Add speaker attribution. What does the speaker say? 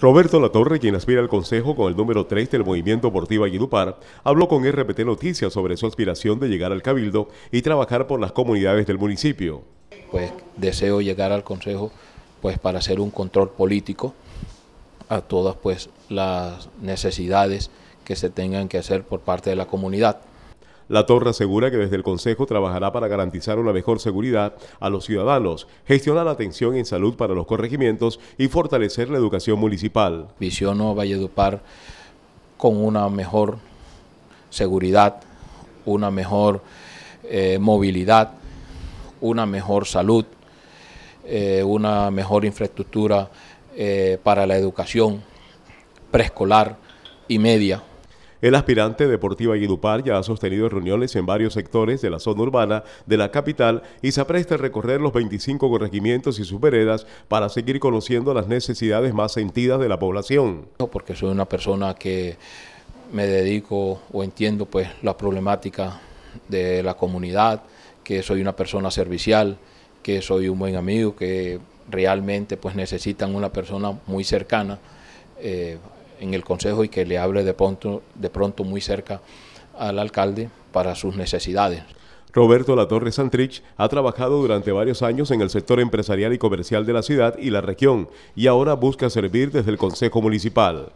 Speaker 1: Roberto Latorre, quien aspira al Consejo con el número 3 del Movimiento Deportivo Aguilupar, habló con RPT Noticias sobre su aspiración de llegar al Cabildo y trabajar por las comunidades del
Speaker 2: municipio. Pues deseo llegar al Consejo pues para hacer un control político a todas pues las necesidades que se tengan que hacer por parte de la comunidad. La Torre asegura que desde el Consejo trabajará para garantizar una mejor
Speaker 1: seguridad a los ciudadanos, gestionar la atención en salud para los corregimientos y fortalecer
Speaker 2: la educación municipal. Visiono Valledupar con una mejor seguridad, una mejor eh, movilidad, una mejor salud, eh, una mejor infraestructura eh, para la educación preescolar y media. El aspirante
Speaker 1: Deportiva Guidupar ya ha sostenido reuniones en varios sectores de la zona urbana de la capital y se apresta a recorrer los 25 corregimientos y sus veredas para seguir conociendo las necesidades
Speaker 2: más sentidas de la población. Porque soy una persona que me dedico o entiendo pues la problemática de la comunidad, que soy una persona servicial, que soy un buen amigo, que realmente pues necesitan una persona muy cercana eh, en el Consejo y que le hable de pronto, de pronto muy cerca al alcalde para sus necesidades. Roberto Latorre Santrich ha
Speaker 1: trabajado durante varios años en el sector empresarial y comercial de la ciudad y la región y ahora busca servir desde el Consejo Municipal.